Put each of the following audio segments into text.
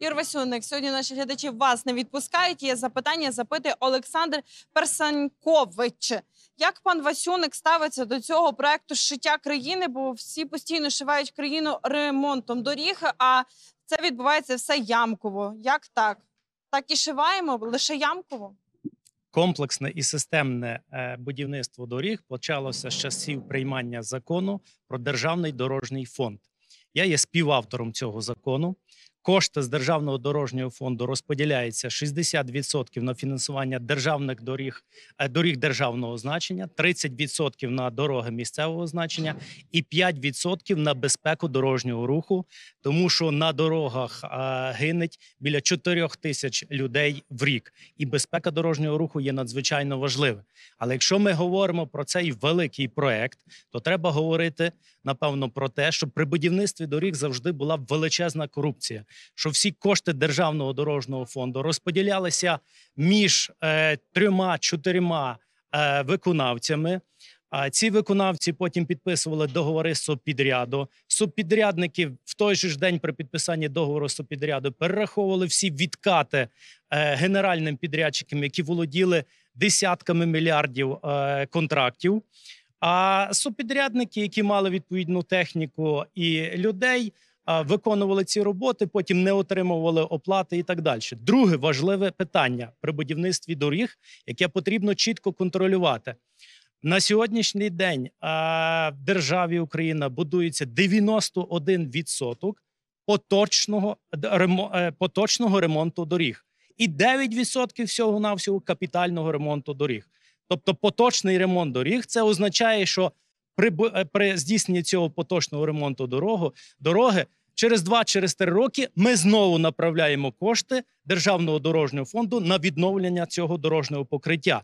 Юр Васюник, сьогодні наші глядачі вас не відпускають. Є запитання запитує Олександр Персанькович. Як пан Васюник ставиться до цього проекту шиття країни? Бо всі постійно шивають країну ремонтом доріг, а це відбувається все ямково. Як так? Так і шиваємо лише ямково. Комплексне і системне е, будівництво доріг почалося з часів приймання закону про державний дорожній фонд. Я є співавтором цього закону. Кошти з державного дорожнього фонду розподіляється 60% на фінансування державних доріг е, доріг державного значення, 30% на дороги місцевого значення і 5% на безпеку дорожнього руху, тому що на дорогах е, гинеть біля 4 тисяч людей в рік, і безпека дорожнього руху є надзвичайно важлива. Але якщо ми говоримо про цей великий проект, то треба говорити напевно про те, що при будівництві доріг завжди була величезна корупція що всі кошти державного дорожнього фонду розподілялися між е, трьома чотирма е, виконавцями. А ці виконавці потім підписували договори субпідряду. Субпідрядники в той же ж день при підписанні договору субпідряду перераховували всі відкати е, генеральним підрядчикам, які володіли десятками мільярдів контрактів. А субпідрядники, які мали відповідну техніку і людей, виконували ці роботи, потім не отримували оплати і так далі. Друге важливе питання при будівництві доріг, яке потрібно чітко контролювати. На сьогоднішній день в державі Україна будується 91% поточного е, поточного ремонту доріг, і 9% всього навсього капітального ремонту доріг. Тобто поточний ремонт доріг, це означає, що при е, при здійсненні цього поточного ремонту дорогу дороги через 2-3 через роки ми знову направляємо кошти державного дорожнього фонду на відновлення цього дорожнього покриття.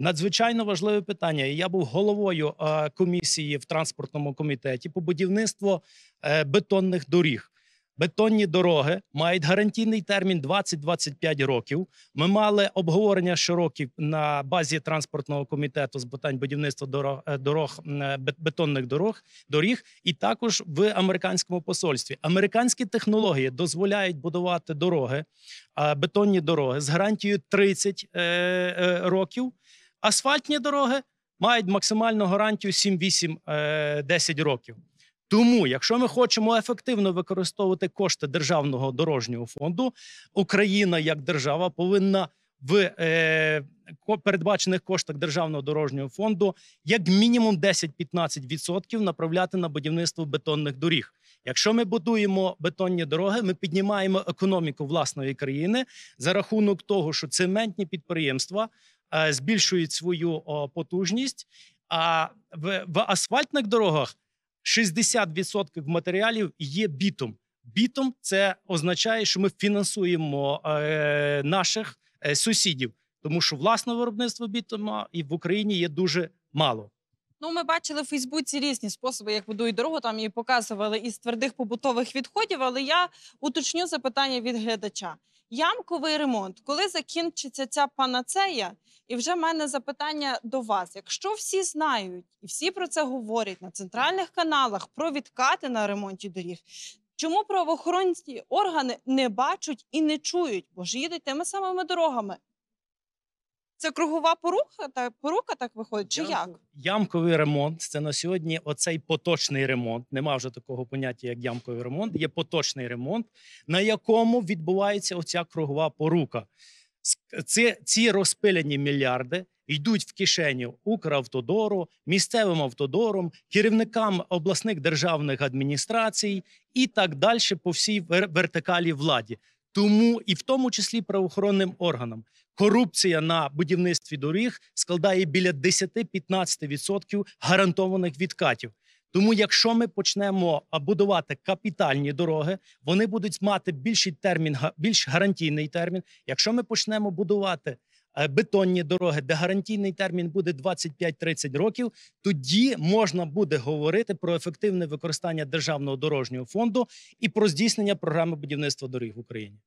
Надзвичайно важливе питання. Я був головою е, комісії в транспортному комітеті по будівництву е, бетонних доріг. Бетонні дороги мають гарантійний термін 20-25 років. Ми мали обговорення широкі на базі транспортного комітету з питань будівництва дорог, е, дорог е, бетонних дорог доріг, і також в американському посольстві. Американські технології дозволяють будувати дороги, бетонні дороги з гарантією 30 е, років. Асфальтні дороги мають максимальну гарантію 7-8-10 років. Тому, якщо ми хочемо ефективно використовувати кошти державного дорожнього фонду, Україна як держава повинна в е, передбачених коштах державного дорожнього фонду як мінімум 10-15% направляти на будівництво бетонних доріг. Якщо ми будуємо бетонні дороги, ми піднімаємо економіку власної країни за рахунок того, що цементні підприємства е, збільшують свою о, потужність. А в, в асфальтних дорогах 60% матеріалів є бітом. Бітом це означає, що ми фінансуємо е, наших е, сусідів, тому що власне виробництво бітома і в Україні є дуже мало. Ну, ми бачили в Фейсбуці різні способи, як будують дорогу. Там її показували із твердих побутових відходів. Але я уточню запитання від глядача: ямковий ремонт, коли закінчиться ця панацея? І вже в мене запитання до вас: якщо всі знають і всі про це говорять на центральних каналах про відкати на ремонті доріг. Чому правоохоронні органи не бачать і не чують, бо ж їдуть тими самими дорогами? Це кругова порука та порука так виходить? Чи як? Ямковий ремонт це на сьогодні оцей поточний ремонт. Нема вже такого поняття, як ямковий ремонт. Є поточний ремонт, на якому відбувається оця кругова порука. Це ці розпилені мільярди йдуть в кишеню Укравтодору, місцевим автодором, керівникам обласних державних адміністрацій і так далі по всій вертикалі владі. Тому і в тому числі правоохоронним органам корупція на будівництві доріг складає біля 10-15% гарантованих відкатів. Тому, якщо ми почнемо будувати капітальні дороги, вони будуть мати більший термін, більш гарантійний термін. Якщо ми почнемо будувати Е, бетонні дороги, де гарантійний термін буде 25-30 років. Тоді можна буде говорити про ефективне використання державного дорожнього фонду і про здійснення програми будівництва доріг в Україні.